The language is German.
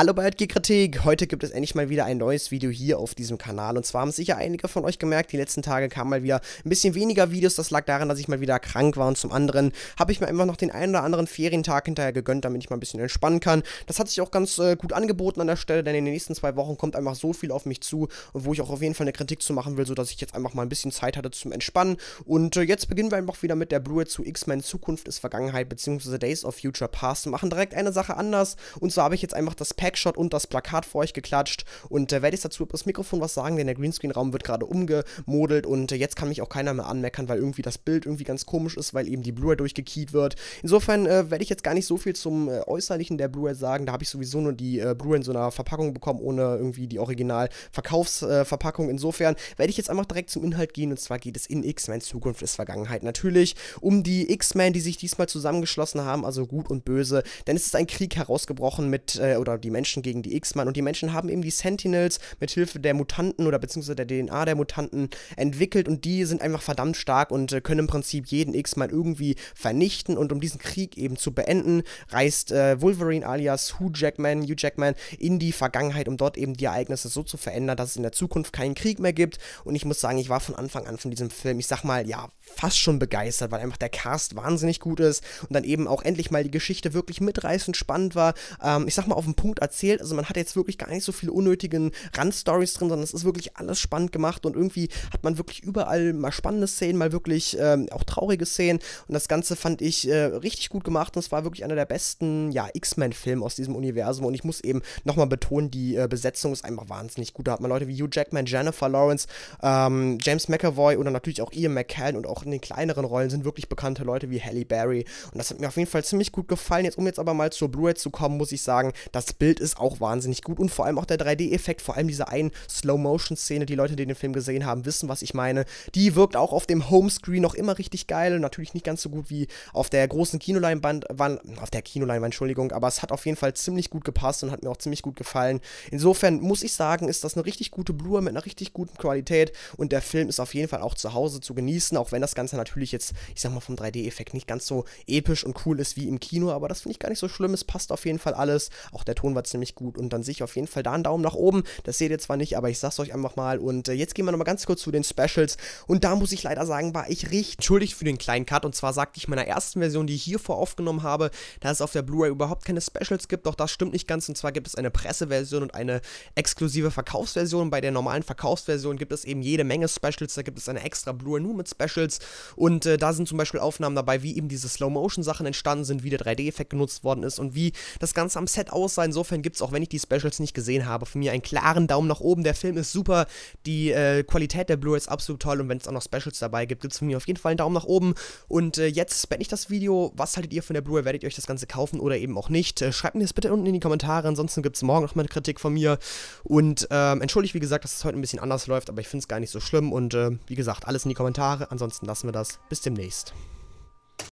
Hallo bei Kritik. Heute gibt es endlich mal wieder ein neues Video hier auf diesem Kanal. Und zwar haben sicher einige von euch gemerkt, die letzten Tage kamen mal wieder ein bisschen weniger Videos. Das lag daran, dass ich mal wieder krank war. Und zum anderen habe ich mir einfach noch den einen oder anderen Ferientag hinterher gegönnt, damit ich mal ein bisschen entspannen kann. Das hat sich auch ganz äh, gut angeboten an der Stelle, denn in den nächsten zwei Wochen kommt einfach so viel auf mich zu, wo ich auch auf jeden Fall eine Kritik zu machen will, sodass ich jetzt einfach mal ein bisschen Zeit hatte zum Entspannen. Und äh, jetzt beginnen wir einfach wieder mit der Blu-ray zu X-Men Zukunft ist Vergangenheit bzw. Days of Future Past Wir machen direkt eine Sache anders. Und zwar habe ich jetzt einfach das Pack Backshot und das Plakat vor euch geklatscht. Und äh, werde ich dazu über das Mikrofon was sagen, denn der Greenscreen-Raum wird gerade umgemodelt und äh, jetzt kann mich auch keiner mehr anmeckern, weil irgendwie das Bild irgendwie ganz komisch ist, weil eben die Blu-ray durchgekeyt wird. Insofern äh, werde ich jetzt gar nicht so viel zum äh, Äußerlichen der Blu-ray sagen. Da habe ich sowieso nur die äh, Blu-ray in so einer Verpackung bekommen, ohne irgendwie die Original-Verkaufsverpackung. Äh, Insofern werde ich jetzt einfach direkt zum Inhalt gehen und zwar geht es in X-Men Zukunft ist Vergangenheit. Natürlich um die X-Men, die sich diesmal zusammengeschlossen haben, also gut und böse. Denn es ist ein Krieg herausgebrochen mit, äh, oder die Menschen Menschen gegen die X-Men und die Menschen haben eben die Sentinels mit Hilfe der Mutanten oder beziehungsweise der DNA der Mutanten entwickelt und die sind einfach verdammt stark und äh, können im Prinzip jeden X-Men irgendwie vernichten und um diesen Krieg eben zu beenden, reist äh, Wolverine alias Hugh Jackman, Hugh Jackman in die Vergangenheit, um dort eben die Ereignisse so zu verändern, dass es in der Zukunft keinen Krieg mehr gibt und ich muss sagen, ich war von Anfang an von diesem Film, ich sag mal, ja, fast schon begeistert, weil einfach der Cast wahnsinnig gut ist und dann eben auch endlich mal die Geschichte wirklich mitreißend spannend war. Ähm, ich sag mal, auf den Punkt erzählt. Also man hat jetzt wirklich gar nicht so viele unnötigen Randstories drin, sondern es ist wirklich alles spannend gemacht und irgendwie hat man wirklich überall mal spannende Szenen, mal wirklich ähm, auch traurige Szenen und das Ganze fand ich äh, richtig gut gemacht und es war wirklich einer der besten ja, X-Men-Filme aus diesem Universum und ich muss eben nochmal betonen, die äh, Besetzung ist einfach wahnsinnig gut. Da hat man Leute wie Hugh Jackman, Jennifer Lawrence, ähm, James McAvoy oder natürlich auch Ian McCann und auch in den kleineren Rollen sind wirklich bekannte Leute wie Halle Berry und das hat mir auf jeden Fall ziemlich gut gefallen. Jetzt, um jetzt aber mal zur Blu-ray zu kommen, muss ich sagen, das Bild Bild ist auch wahnsinnig gut und vor allem auch der 3D-Effekt, vor allem diese einen Slow-Motion-Szene, die Leute, die den Film gesehen haben, wissen, was ich meine. Die wirkt auch auf dem Homescreen noch immer richtig geil. und Natürlich nicht ganz so gut wie auf der großen Kinoleinwand, auf der Kinoleinwand, Entschuldigung, aber es hat auf jeden Fall ziemlich gut gepasst und hat mir auch ziemlich gut gefallen. Insofern muss ich sagen, ist das eine richtig gute Blur mit einer richtig guten Qualität und der Film ist auf jeden Fall auch zu Hause zu genießen, auch wenn das Ganze natürlich jetzt, ich sag mal, vom 3D-Effekt nicht ganz so episch und cool ist wie im Kino, aber das finde ich gar nicht so schlimm. Es passt auf jeden Fall alles. Auch der Ton war wir ziemlich gut. Und dann sehe ich auf jeden Fall da einen Daumen nach oben. Das seht ihr zwar nicht, aber ich sag's euch einfach mal. Und äh, jetzt gehen wir nochmal ganz kurz zu den Specials. Und da muss ich leider sagen, war ich richtig entschuldigt für den kleinen Cut. Und zwar sagte ich meiner ersten Version, die ich hiervor aufgenommen habe, dass es auf der Blu-ray überhaupt keine Specials gibt. Doch das stimmt nicht ganz. Und zwar gibt es eine Presseversion und eine exklusive Verkaufsversion. Bei der normalen Verkaufsversion gibt es eben jede Menge Specials. Da gibt es eine extra Blu-ray nur mit Specials. Und äh, da sind zum Beispiel Aufnahmen dabei, wie eben diese Slow-Motion-Sachen entstanden sind, wie der 3D-Effekt genutzt worden ist und wie das Ganze am Set aussah. Insofern insofern gibt es, auch wenn ich die Specials nicht gesehen habe, von mir einen klaren Daumen nach oben. Der Film ist super, die äh, Qualität der Blu-ray ist absolut toll und wenn es auch noch Specials dabei gibt, gibt es von mir auf jeden Fall einen Daumen nach oben. Und äh, jetzt spende ich das Video. Was haltet ihr von der Blu-ray? Werdet ihr euch das Ganze kaufen oder eben auch nicht? Äh, schreibt mir das bitte unten in die Kommentare. Ansonsten gibt es morgen noch mal eine Kritik von mir. Und ähm, entschuldigt, wie gesagt, dass es heute ein bisschen anders läuft, aber ich finde es gar nicht so schlimm. Und äh, wie gesagt, alles in die Kommentare. Ansonsten lassen wir das. Bis demnächst.